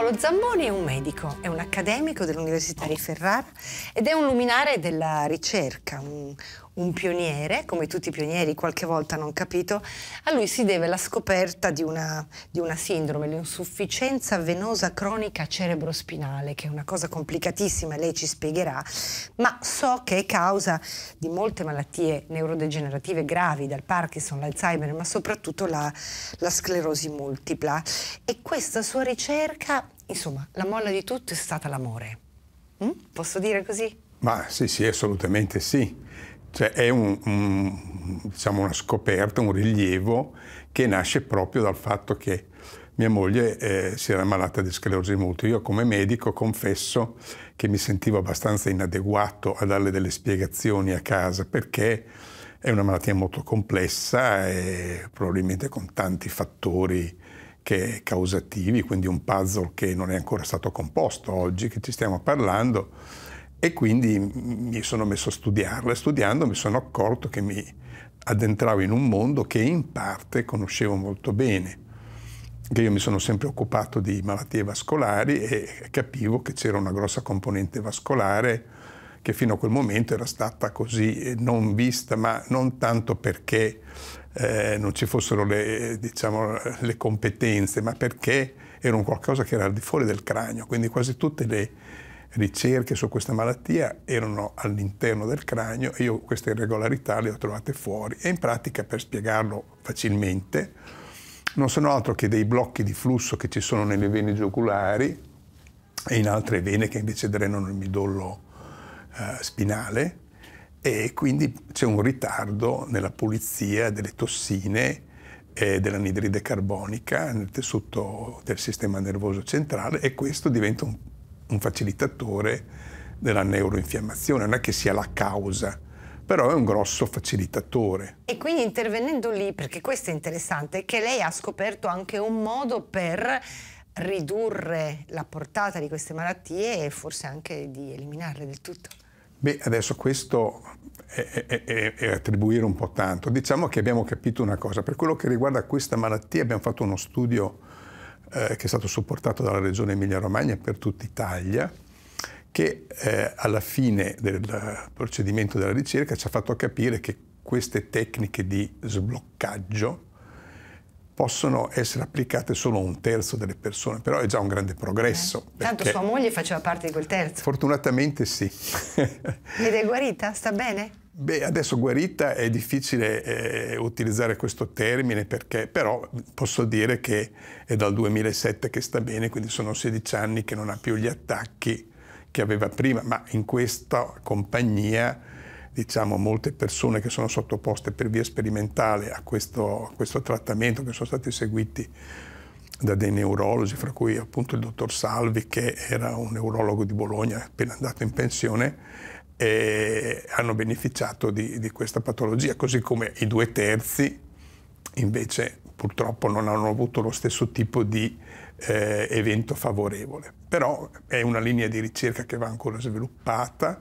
Paolo Zamboni è un medico, è un accademico dell'Università di Ferrara ed è un luminare della ricerca, un, un pioniere, come tutti i pionieri qualche volta non capito, a lui si deve la scoperta di una, di una sindrome, l'insufficienza venosa cronica cerebrospinale, che è una cosa complicatissima lei ci spiegherà, ma so che è causa di molte malattie neurodegenerative gravi, dal Parkinson, l'Alzheimer, ma soprattutto la, la sclerosi multipla. E questa sua ricerca, insomma, la molla di tutto è stata l'amore. Mm? Posso dire così? Ma sì, sì, assolutamente sì. Cioè è un, un, diciamo una scoperta, un rilievo che nasce proprio dal fatto che mia moglie eh, si era malata di sclerosi multipla. Io come medico confesso che mi sentivo abbastanza inadeguato a darle delle spiegazioni a casa perché è una malattia molto complessa e probabilmente con tanti fattori causativi, quindi un puzzle che non è ancora stato composto oggi che ci stiamo parlando e quindi mi sono messo a studiarla e studiando mi sono accorto che mi addentravo in un mondo che in parte conoscevo molto bene, che io mi sono sempre occupato di malattie vascolari e capivo che c'era una grossa componente vascolare che fino a quel momento era stata così eh, non vista, ma non tanto perché eh, non ci fossero le, diciamo, le competenze, ma perché era un qualcosa che era al di fuori del cranio, quindi quasi tutte le ricerche su questa malattia erano all'interno del cranio e io queste irregolarità le ho trovate fuori e in pratica per spiegarlo facilmente non sono altro che dei blocchi di flusso che ci sono nelle vene gioculari e in altre vene che invece drenano il midollo eh, spinale e quindi c'è un ritardo nella pulizia delle tossine e dell'anidride carbonica nel tessuto del sistema nervoso centrale e questo diventa un un facilitatore della neuroinfiammazione, non è che sia la causa, però è un grosso facilitatore. E quindi intervenendo lì, perché questo è interessante, che lei ha scoperto anche un modo per ridurre la portata di queste malattie e forse anche di eliminarle del tutto. Beh, adesso questo è, è, è, è, attribuire un po' tanto. Diciamo che abbiamo capito una cosa, per quello che riguarda questa malattia abbiamo fatto uno studio eh, che è stato supportato dalla regione Emilia-Romagna per tutta Italia, che eh, alla fine del procedimento della ricerca ci ha fatto capire che queste tecniche di sbloccaggio possono essere applicate solo a un terzo delle persone, però è già un grande progresso. Eh. Tanto sua moglie faceva parte di quel terzo. Fortunatamente sì. Ed è guarita? Sta bene? Beh, adesso guarita è difficile eh, utilizzare questo termine perché però posso dire che è dal 2007 che sta bene, quindi sono 16 anni che non ha più gli attacchi che aveva prima, ma in questa compagnia diciamo molte persone che sono sottoposte per via sperimentale a questo, a questo trattamento, che sono stati seguiti da dei neurologi, fra cui appunto il dottor Salvi che era un neurologo di Bologna appena andato in pensione, eh, hanno beneficiato di, di questa patologia, così come i due terzi invece purtroppo non hanno avuto lo stesso tipo di eh, evento favorevole. Però è una linea di ricerca che va ancora sviluppata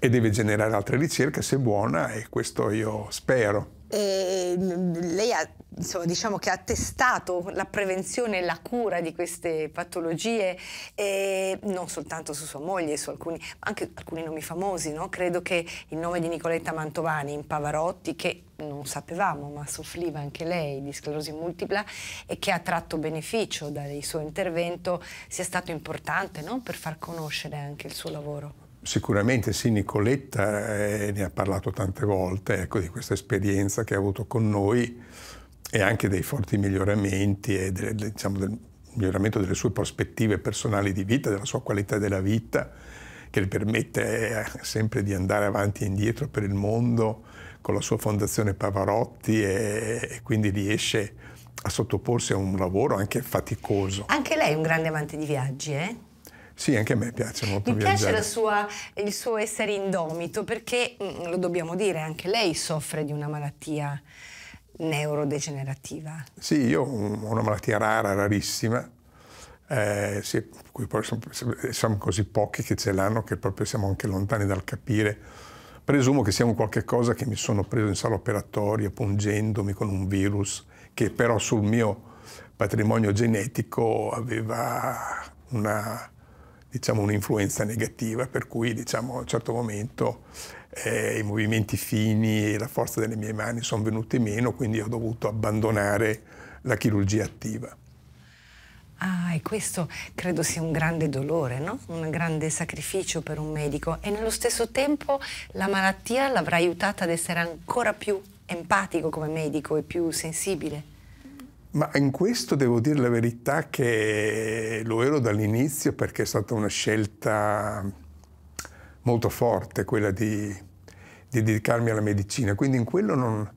e deve generare altre ricerche se buona e questo io spero. E mm, lei ha, insomma, diciamo che ha attestato la prevenzione e la cura di queste patologie eh, non soltanto su sua moglie, su alcuni, anche alcuni nomi famosi, no? credo che il nome di Nicoletta Mantovani in Pavarotti, che non sapevamo ma soffriva anche lei di sclerosi multipla e che ha tratto beneficio dal suo intervento, sia stato importante no? per far conoscere anche il suo lavoro. Sicuramente sì, Nicoletta eh, ne ha parlato tante volte ecco, di questa esperienza che ha avuto con noi e anche dei forti miglioramenti e delle, diciamo, del miglioramento delle sue prospettive personali di vita, della sua qualità della vita, che le permette eh, sempre di andare avanti e indietro per il mondo con la sua fondazione Pavarotti e, e quindi riesce a sottoporsi a un lavoro anche faticoso. Anche lei è un grande amante di viaggi, eh? Sì, anche a me piace molto Mi viaggiare. piace sua, il suo essere indomito perché, mm, lo dobbiamo dire, anche lei soffre di una malattia neurodegenerativa. Sì, io ho una malattia rara, rarissima, eh, sì, cui poi siamo così pochi che ce l'hanno che proprio siamo anche lontani dal capire. Presumo che sia un qualche cosa che mi sono preso in sala operatoria pungendomi con un virus che però sul mio patrimonio genetico aveva una diciamo, un'influenza negativa, per cui diciamo, a un certo momento eh, i movimenti fini e la forza delle mie mani sono venuti meno, quindi ho dovuto abbandonare la chirurgia attiva. Ah, e questo credo sia un grande dolore, no? un grande sacrificio per un medico e nello stesso tempo la malattia l'avrà aiutata ad essere ancora più empatico come medico e più sensibile. Ma in questo devo dire la verità che lo ero dall'inizio perché è stata una scelta molto forte quella di, di dedicarmi alla medicina, quindi in quello non,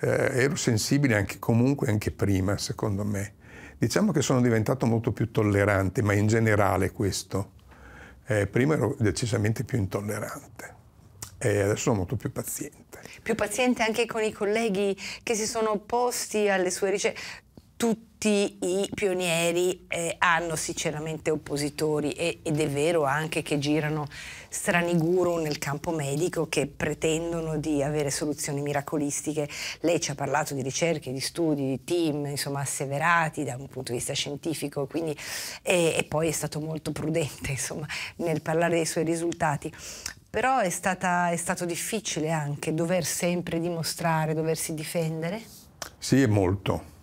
eh, ero sensibile anche, comunque anche prima, secondo me. Diciamo che sono diventato molto più tollerante, ma in generale questo. Eh, prima ero decisamente più intollerante e adesso sono molto più paziente. Più paziente anche con i colleghi che si sono opposti alle sue ricerche tutti i pionieri eh, hanno sinceramente oppositori e, ed è vero anche che girano strani guru nel campo medico che pretendono di avere soluzioni miracolistiche. Lei ci ha parlato di ricerche, di studi, di team, insomma asseverati da un punto di vista scientifico quindi, e, e poi è stato molto prudente insomma, nel parlare dei suoi risultati però è, stata, è, stato difficile anche dover sempre dimostrare, doversi difendere? Sì, molto.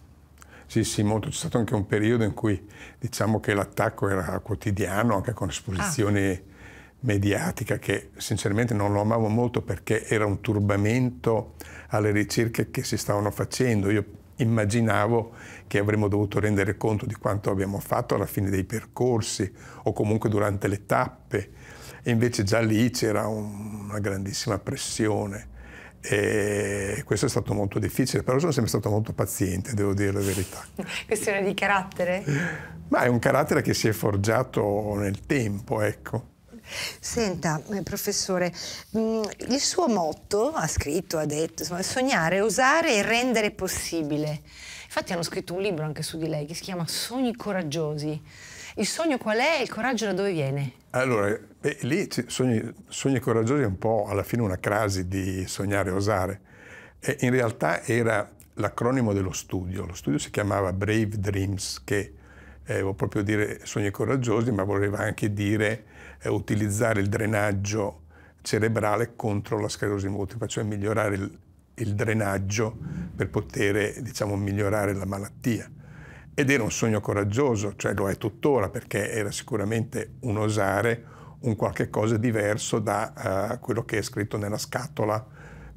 Sì, sì, molto. C'è stato anche un periodo in cui diciamo che l'attacco era quotidiano, anche con esposizione ah. mediatiche, che sinceramente non lo amavo molto perché era un turbamento alle ricerche che si stavano facendo. Io immaginavo che avremmo dovuto rendere conto di quanto abbiamo fatto alla fine dei percorsi o comunque durante le tappe. E invece già lì c'era un, una grandissima pressione. E questo è stato molto difficile, però sono sempre stato molto paziente, devo dire la verità. Questione di carattere? Ma è un carattere che si è forgiato nel tempo, ecco. Senta, eh, professore, mm, il suo motto, ha scritto, ha detto, insomma, sognare, osare e rendere possibile. Infatti hanno scritto un libro anche su di lei che si chiama Sogni coraggiosi il sogno qual è? Il coraggio da dove viene? Allora, beh, lì sogni, sogni coraggiosi è un po' alla fine una crasi di sognare e osare. E in realtà era l'acronimo dello studio. Lo studio si chiamava Brave Dreams, che eh, vuol proprio dire sogni coraggiosi, ma voleva anche dire eh, utilizzare il drenaggio cerebrale contro la sclerosi multipla, cioè migliorare il, il drenaggio per poter diciamo, migliorare la malattia. Ed era un sogno coraggioso, cioè lo è tuttora, perché era sicuramente un osare, un qualche cosa diverso da uh, quello che è scritto nella scatola,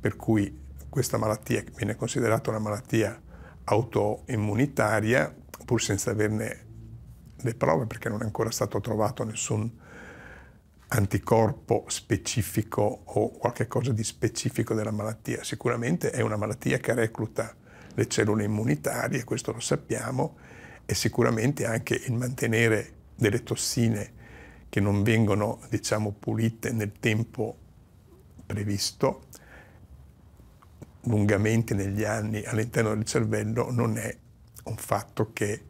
per cui questa malattia viene considerata una malattia autoimmunitaria, pur senza averne le prove, perché non è ancora stato trovato nessun anticorpo specifico o qualche cosa di specifico della malattia. Sicuramente è una malattia che recluta le cellule immunitarie, questo lo sappiamo, e sicuramente anche il mantenere delle tossine che non vengono diciamo, pulite nel tempo previsto lungamente negli anni all'interno del cervello non è un fatto che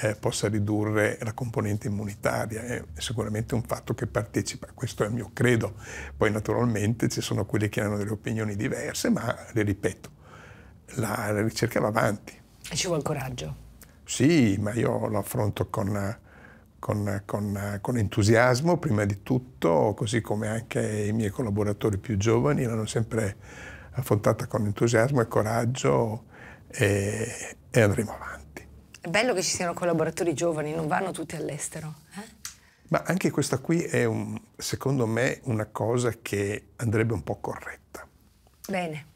eh, possa ridurre la componente immunitaria, è sicuramente un fatto che partecipa, questo è il mio credo. Poi naturalmente ci sono quelli che hanno delle opinioni diverse, ma le ripeto, la, la ricerca va avanti. E ci vuole coraggio. Sì, ma io lo affronto con, con, con, con, entusiasmo prima di tutto, così come anche i miei collaboratori più giovani l'hanno sempre affrontata con entusiasmo e coraggio e, e, andremo avanti. È bello che ci siano collaboratori giovani, non vanno tutti all'estero. Eh? Ma anche questa qui è, un, secondo me, una cosa che andrebbe un po' corretta. Bene.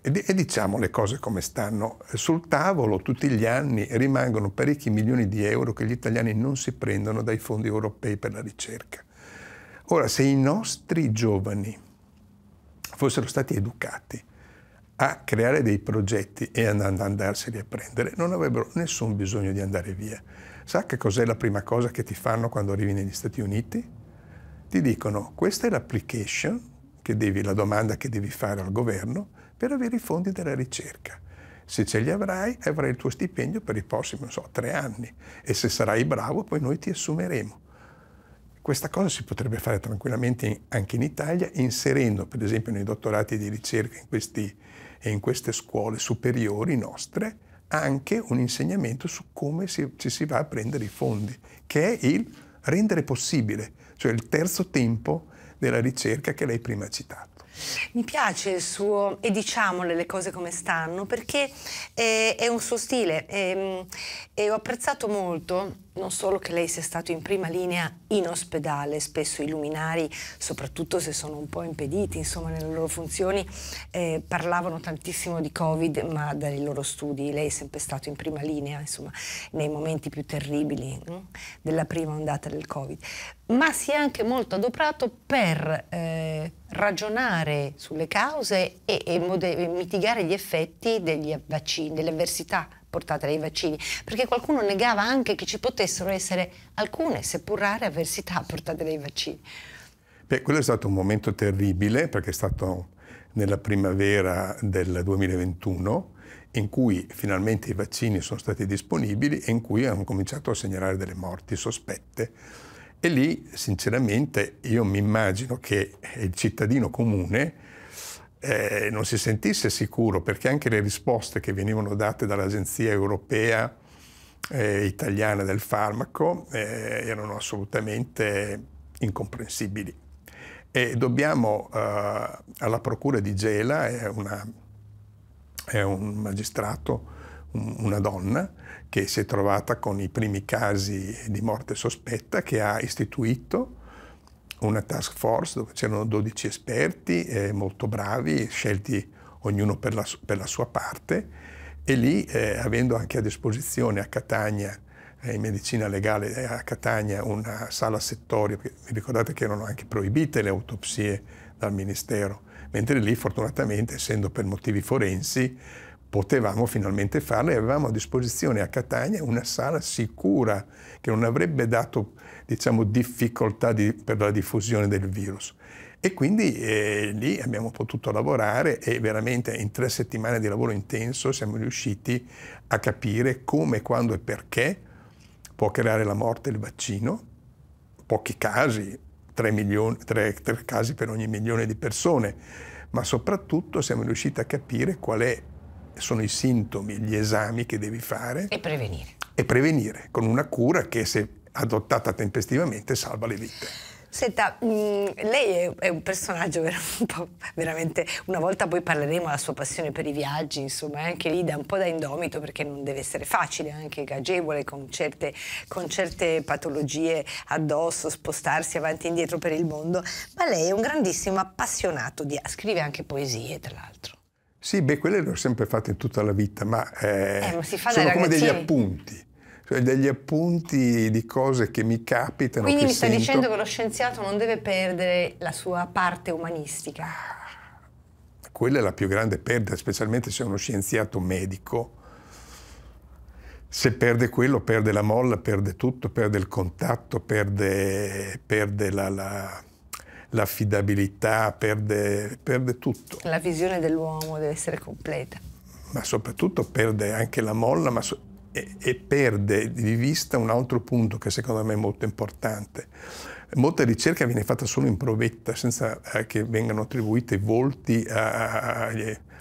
E, diciamo le cose come stanno. Sul tavolo tutti gli anni rimangono parecchi milioni di euro che gli italiani non si prendono dai fondi europei per la ricerca. Ora, se i nostri giovani fossero stati educati a creare dei progetti e ad andarseli a prendere, non avrebbero nessun bisogno di andare via. Sa che cos'è la prima cosa che ti fanno quando arrivi negli Stati Uniti? Ti dicono questa è l'application, che devi, la domanda che devi fare al governo, per avere i fondi della ricerca. Se ce li avrai, avrai il tuo stipendio per i prossimi, so, tre anni e se sarai bravo poi noi ti assumeremo. Questa cosa si potrebbe fare tranquillamente anche in Italia, inserendo per esempio nei dottorati di ricerca in, questi, in queste scuole superiori nostre anche un insegnamento su come si, ci si va a prendere i fondi, che è il rendere possibile, cioè il terzo tempo della ricerca che lei prima ha citato. Mi piace il suo e diciamole le cose come stanno perché è, eh, è un suo stile e, ehm, e ho apprezzato molto non solo che lei sia stato in prima linea in ospedale, spesso i luminari, soprattutto se sono un po' impediti, insomma, nelle loro funzioni, eh, parlavano tantissimo di Covid, ma dai loro studi lei è sempre stato in prima linea, insomma, nei momenti più terribili no? della prima ondata del Covid. Ma si è anche molto adoperato per eh, ragionare sulle cause e, e mitigare gli effetti degli vaccini, delle avversità portata dai vaccini, perché qualcuno negava anche che ci potessero essere alcune, seppur rare, avversità portate dai vaccini. Beh, quello è stato un momento terribile perché è stato nella primavera del 2021 in cui finalmente i vaccini sono stati disponibili e in cui hanno cominciato a segnalare delle morti sospette. E lì, sinceramente, io mi immagino che il cittadino comune eh, non si sentisse sicuro, perché anche le risposte che venivano date dall'Agenzia europea eh, italiana del farmaco eh, erano assolutamente incomprensibili. E dobbiamo eh, alla Procura di Gela, è, una, è un magistrato, un, una donna, che si è trovata con i primi casi di morte sospetta, che ha istituito una task force dove c'erano 12 esperti eh, molto bravi, scelti ognuno per la, per la sua parte e lì, eh, avendo anche a disposizione a Catania, eh, in medicina legale eh, a Catania, una sala settoria, perché vi ricordate che erano anche proibite le autopsie dal Ministero, mentre lì fortunatamente, essendo per motivi forensi, potevamo finalmente farlo e avevamo a disposizione a Catania una sala sicura che non avrebbe dato diciamo, difficoltà di, per la diffusione del virus. E quindi eh, lì abbiamo potuto lavorare e veramente in tre settimane di lavoro intenso siamo riusciti a capire come, quando e perché può creare la morte il vaccino, pochi casi, tre, milioni, 3, 3 casi per ogni milione di persone, ma soprattutto siamo riusciti a capire qual è sono i sintomi, gli esami che devi fare. E prevenire. E prevenire, con una cura che se adottata tempestivamente salva le vite. Senta, mh, mm, lei è, un personaggio vera, un po', veramente, una volta poi parleremo della sua passione per i viaggi, insomma, eh, anche lì da un po' da indomito perché non deve essere facile, anche gagevole con certe, con certe patologie addosso, spostarsi avanti e indietro per il mondo, ma lei è un grandissimo appassionato di... scrive anche poesie, tra l'altro. Sì, beh, quelle le ho sempre fatte tutta la vita, ma, eh, eh, ma sono come degli appunti. Cioè degli appunti di cose che mi capitano. Quindi mi stai sento. dicendo che lo scienziato non deve perdere la sua parte umanistica. Quella è la più grande perdita, specialmente se è uno scienziato medico. Se perde quello, perde la molla, perde tutto, perde il contatto, perde, perde la, la l'affidabilità, perde, perde tutto. La visione dell'uomo deve essere completa. Ma soprattutto perde anche la molla, ma so e, perde di vista un altro punto che secondo me è molto importante. Molta ricerca viene fatta solo in provetta, senza eh, che vengano attribuiti volti a, a,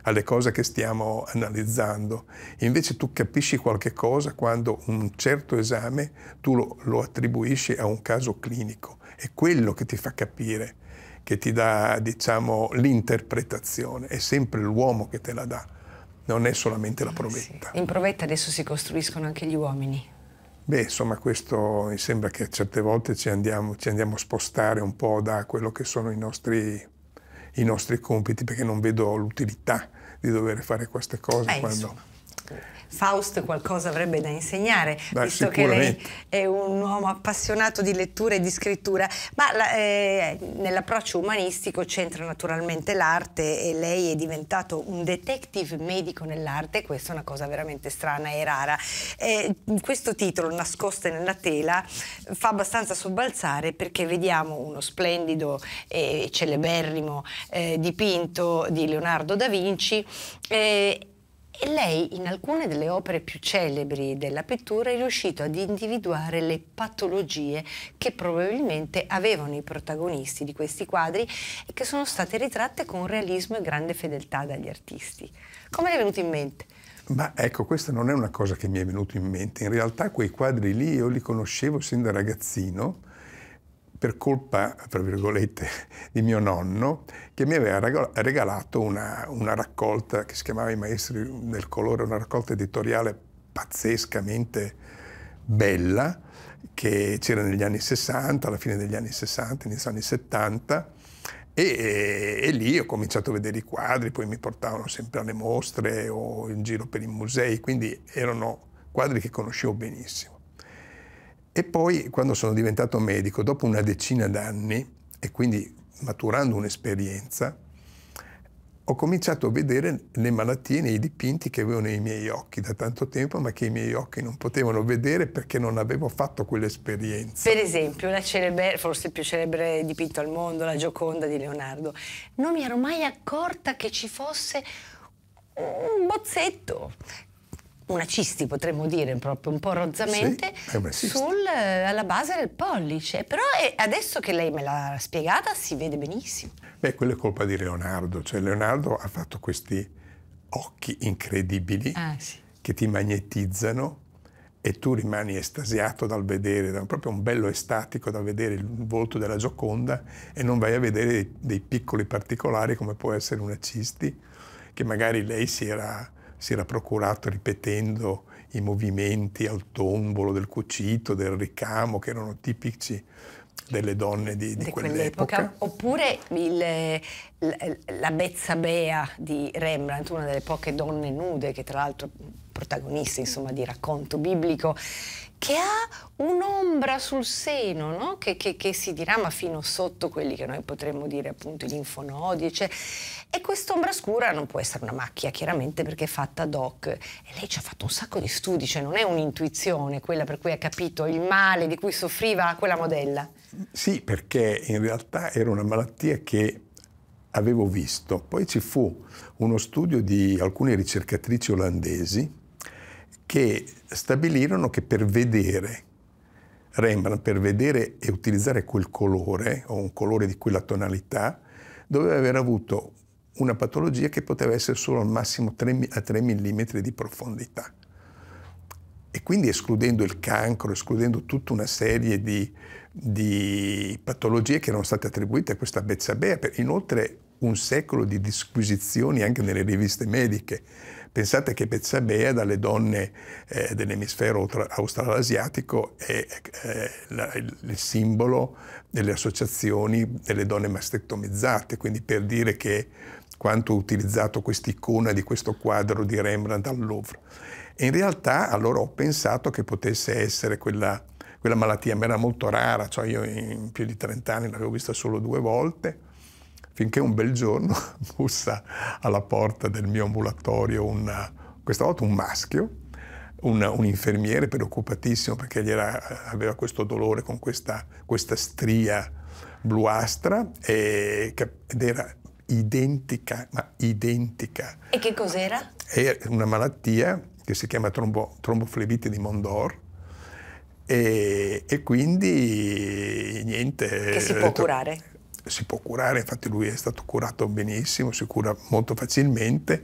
alle cose che stiamo analizzando. Invece tu capisci qualche cosa quando un certo esame tu lo, lo attribuisci a un caso clinico. È quello che ti fa capire che ti dà diciamo, l'interpretazione, è sempre l'uomo che te la dà, non è solamente la ah, provetta. Sì. In provetta adesso si costruiscono anche gli uomini. Beh, insomma, questo mi sembra che a certe volte ci andiamo, ci andiamo a spostare un po' da quello che sono i nostri, i nostri compiti, perché non vedo l'utilità di dover fare queste cose eh, quando... Insomma Faust qualcosa avrebbe da insegnare, Beh, visto che lei è un uomo appassionato di lettura e di scrittura, ma eh, nell'approccio umanistico c'entra naturalmente l'arte e lei è diventato un detective medico nell'arte, questa è una cosa veramente strana e rara. Eh, questo titolo, Nascoste nella tela, fa abbastanza sobbalzare perché vediamo uno splendido e celeberrimo eh, dipinto di Leonardo da Vinci eh, e lei in alcune delle opere più celebri della pittura è riuscito ad individuare le patologie che probabilmente avevano i protagonisti di questi quadri e che sono state ritratte con realismo e grande fedeltà dagli artisti. Come le è venuto in mente? Ma ecco, questa non è una cosa che mi è venuta in mente. In realtà quei quadri lì io li conoscevo sin da ragazzino per colpa, tra virgolette, di mio nonno, che mi aveva regalato una, una raccolta che si chiamava I Maestri del Colore, una raccolta editoriale pazzescamente bella, che c'era negli anni 60, alla fine degli anni 60, inizio anni 70, e, e, lì ho cominciato a vedere i quadri, poi mi portavano sempre alle mostre o in giro per i musei, quindi erano quadri che conoscevo benissimo. E poi quando sono diventato medico, dopo una decina d'anni, e quindi maturando un'esperienza, ho cominciato a vedere le malattie nei dipinti che avevo nei miei occhi da tanto tempo, ma che i miei occhi non potevano vedere perché non avevo fatto quell'esperienza. Per esempio, una celebre, forse il più celebre dipinto al mondo, la Gioconda di Leonardo. Non mi ero mai accorta che ci fosse un bozzetto una cisti potremmo dire proprio un po' rozzamente sì, sul, eh, alla base del pollice però è, eh, adesso che lei me l'ha spiegata si vede benissimo beh quella è colpa di Leonardo cioè Leonardo ha fatto questi occhi incredibili ah, sì. che ti magnetizzano e tu rimani estasiato dal vedere, da proprio un bello estatico da vedere il volto della Gioconda e non vai a vedere dei, dei piccoli particolari come può essere una cisti che magari lei si era si era procurato ripetendo i movimenti al tombolo del cucito, del ricamo, che erano tipici delle donne di, di, di quell'epoca. Quell Oppure il, la, la Bezzabea di Rembrandt, una delle poche donne nude che tra l'altro protagonista insomma, di racconto biblico, che ha un'ombra sul seno, no? che, che, che, si dirama fino sotto quelli che noi potremmo dire appunto i linfonodi, cioè, e quest'ombra scura non può essere una macchia chiaramente perché è fatta ad hoc e lei ci ha fatto un sacco di studi, cioè non è un'intuizione quella per cui ha capito il male di cui soffriva quella modella. Sì, perché in realtà era una malattia che avevo visto, poi ci fu uno studio di alcune ricercatrici olandesi che stabilirono che per vedere Rembrandt, per vedere e utilizzare quel colore o un colore di quella tonalità, doveva aver avuto una patologia che poteva essere solo al massimo 3, a 3 mm di profondità. E quindi escludendo il cancro, escludendo tutta una serie di, di patologie che erano state attribuite a questa Bezzabea, per inoltre un secolo di disquisizioni anche nelle riviste mediche Pensate che Bezzabea dalle donne eh, dell'emisfero australasiatico è eh, la, il simbolo delle associazioni delle donne mastectomizzate, quindi per dire che quanto ho utilizzato quest'icona di questo quadro di Rembrandt al Louvre. in realtà allora ho pensato che potesse essere quella, quella malattia, ma era molto rara, cioè io in più di 30 anni l'avevo vista solo due volte, finché un bel giorno bussa alla porta del mio ambulatorio una, questa volta un maschio, un, un infermiere preoccupatissimo perché era, aveva questo dolore con questa, questa stria bluastra e, ed era identica, ma identica. E che cos'era? Era una malattia che si chiama trombo, tromboflebite di Mondor e, e quindi niente. Che si può detto, curare? si può curare, infatti lui è stato curato benissimo, si cura molto facilmente,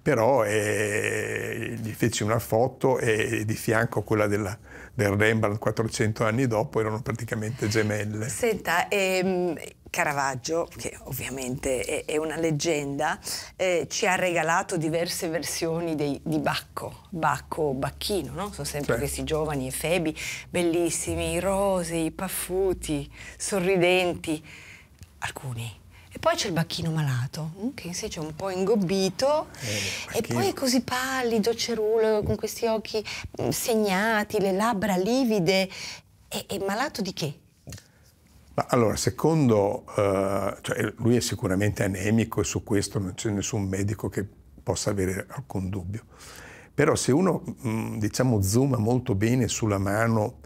però eh, gli feci una foto e di fianco a quella della, del Rembrandt 400 anni dopo erano praticamente gemelle. Senta, ehm, Caravaggio, che ovviamente è, è una leggenda, eh, ci ha regalato diverse versioni dei, di Bacco, Bacco Bacchino, no? sono sempre certo. questi giovani e febi, bellissimi, rosei, paffuti, sorridenti alcuni. E poi c'è il bacchino malato, mm, che in sé c'è un po' ingobbito, eh, e poi è così pallido, cerulo, con questi occhi mm, segnati, le labbra livide. È, e malato di che? Ma allora, secondo, eh, cioè lui è sicuramente anemico e su questo non c'è nessun medico che possa avere alcun dubbio. Però se uno, mh, mm, diciamo, zooma molto bene sulla mano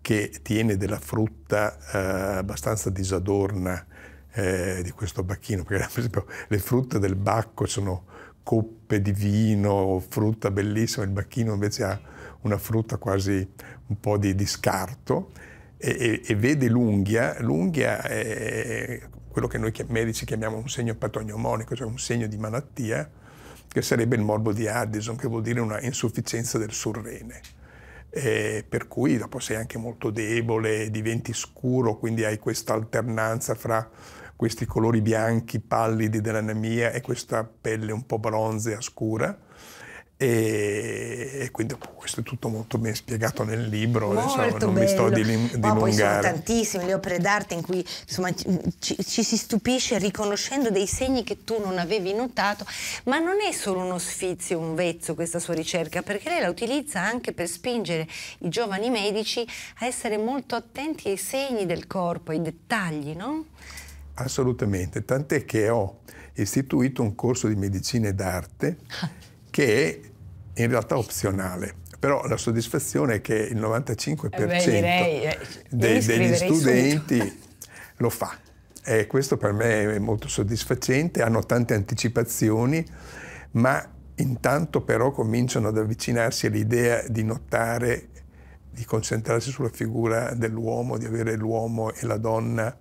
che tiene della frutta eh, abbastanza disadorna, eh, di questo bacchino, perché per esempio le frutte del bacco sono coppe di vino, frutta bellissima, il bacchino invece ha una frutta quasi un po' di, di scarto e, e, e, vede l'unghia, l'unghia è quello che noi medici chiamiamo un segno patognomonico, cioè un segno di malattia, che sarebbe il morbo di Addison, che vuol dire una insufficienza del surrene. E per cui dopo sei anche molto debole, diventi scuro, quindi hai questa alternanza fra questi colori bianchi pallidi dell'anemia e questa pelle un po' bronzea scura. E, e quindi boh, questo è tutto molto ben spiegato nel libro, insomma, non bello. mi sto dilungando. Di poi sono tantissime le opere d'arte in cui insomma, ci, ci, si stupisce riconoscendo dei segni che tu non avevi notato, ma non è solo uno sfizio, un vezzo questa sua ricerca, perché lei la utilizza anche per spingere i giovani medici a essere molto attenti ai segni del corpo, ai dettagli, no? assolutamente, tant'è che ho istituito un corso di medicina e d'arte che è in realtà opzionale però la soddisfazione è che il 95% eh beh, direi, eh, dei, degli studenti subito. lo fa e eh, questo per me è molto soddisfacente, hanno tante anticipazioni, ma intanto però cominciano ad avvicinarsi all'idea di notare, di concentrarsi sulla figura dell'uomo, di avere l'uomo e la donna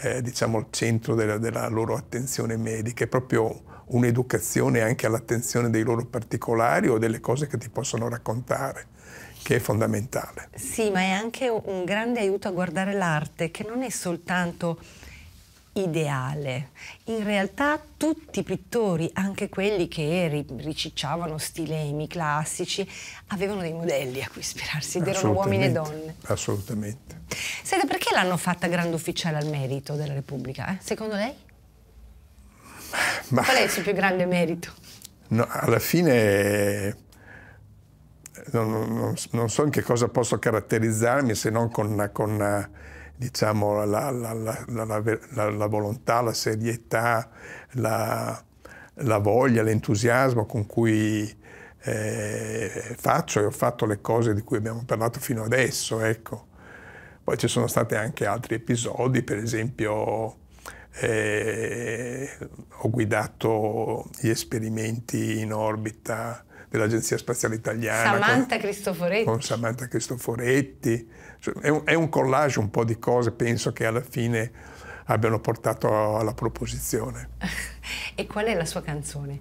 eh, diciamo, al centro della, della, loro attenzione medica, è proprio un'educazione anche all'attenzione dei loro particolari o delle cose che ti possono raccontare che è fondamentale. Sì, ma è anche un grande aiuto a guardare l'arte, che non è soltanto ideale. In realtà tutti i pittori, anche quelli che ricicciavano stilemi classici, avevano dei modelli a cui ispirarsi ed erano uomini e donne. Assolutamente. Senta, perché l'hanno fatta grande ufficiale al merito della Repubblica, eh? secondo lei? Ma... Qual è il suo più grande merito? No, alla fine... Non, non, non, so in che cosa posso caratterizzarmi se non con, con diciamo, la, la, la, la, volontà, la serietà, la, voglia, l'entusiasmo con cui eh, faccio e ho fatto le cose di cui abbiamo parlato fino adesso. Ecco. Poi ci sono stati anche altri episodi, per esempio eh, ho guidato gli esperimenti in orbita dell'Agenzia Spaziale Italiana. Samantha con, Cristoforetti. Con Samantha Cristoforetti. Cioè, è, un, è un collage un po' di cose, penso che alla fine abbiano portato alla proposizione. e qual è la sua canzone?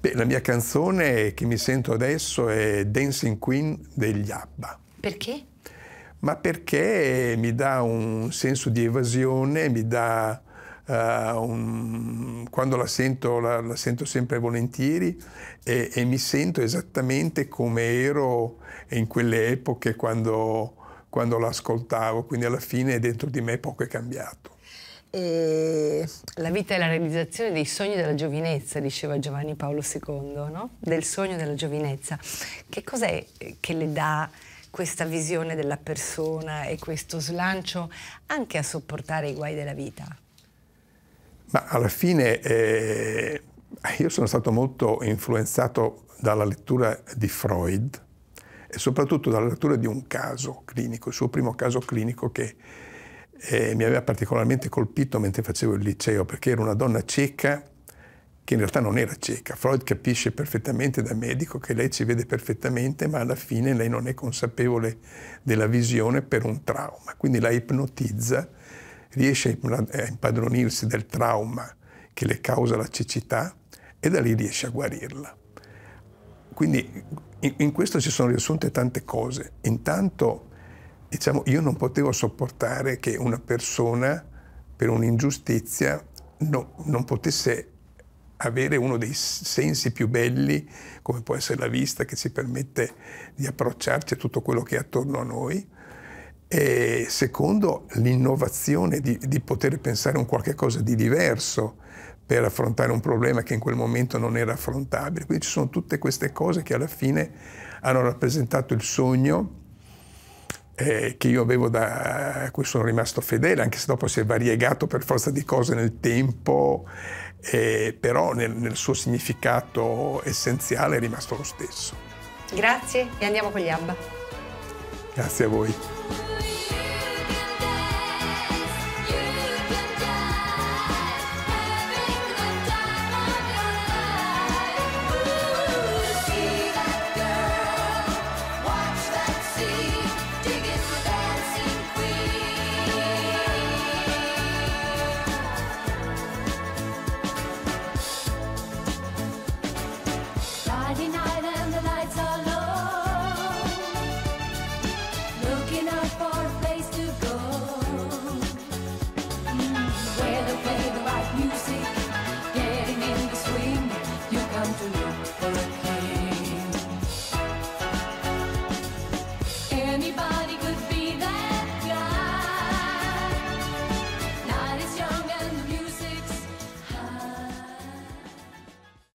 Beh, la mia canzone che mi sento adesso è Dancing Queen degli ABBA. Perché? Ma perché mi dà un senso di evasione, mi dà uh, un, quando la sento, la, la sento sempre volentieri e, e, mi sento esattamente come ero in quelle epoche quando, quando l'ascoltavo, quindi alla fine dentro di me poco è cambiato. E la vita è la realizzazione dei sogni della giovinezza, diceva Giovanni Paolo II, no? del sogno della giovinezza. Che cos'è che le dà questa visione della persona e questo slancio anche a sopportare i guai della vita? Ma alla fine eh, io sono stato molto influenzato dalla lettura di Freud e soprattutto dalla lettura di un caso clinico, il suo primo caso clinico che eh, mi aveva particolarmente colpito mentre facevo il liceo, perché era una donna cieca che in realtà non era cieca. Freud capisce perfettamente da medico che lei ci vede perfettamente, ma alla fine lei non è consapevole della visione per un trauma. Quindi la ipnotizza riesce a impadronirsi del trauma che le causa la cecità e da lì riesce a guarirla. Quindi in, questo ci sono riassunte tante cose. Intanto, diciamo, io non potevo sopportare che una persona per un'ingiustizia no, non potesse avere uno dei sensi più belli, come può essere la vista, che ci permette di approcciarci a tutto quello che è attorno a noi, e secondo l'innovazione di, di poter pensare a un qualche cosa di diverso per affrontare un problema che in quel momento non era affrontabile. Quindi ci sono tutte queste cose che alla fine hanno rappresentato il sogno eh, che io avevo da a cui sono rimasto fedele, anche se dopo si è variegato per forza di cose nel tempo, eh, però nel, nel suo significato essenziale è rimasto lo stesso. Grazie e andiamo con gli ABBA. Até hoje.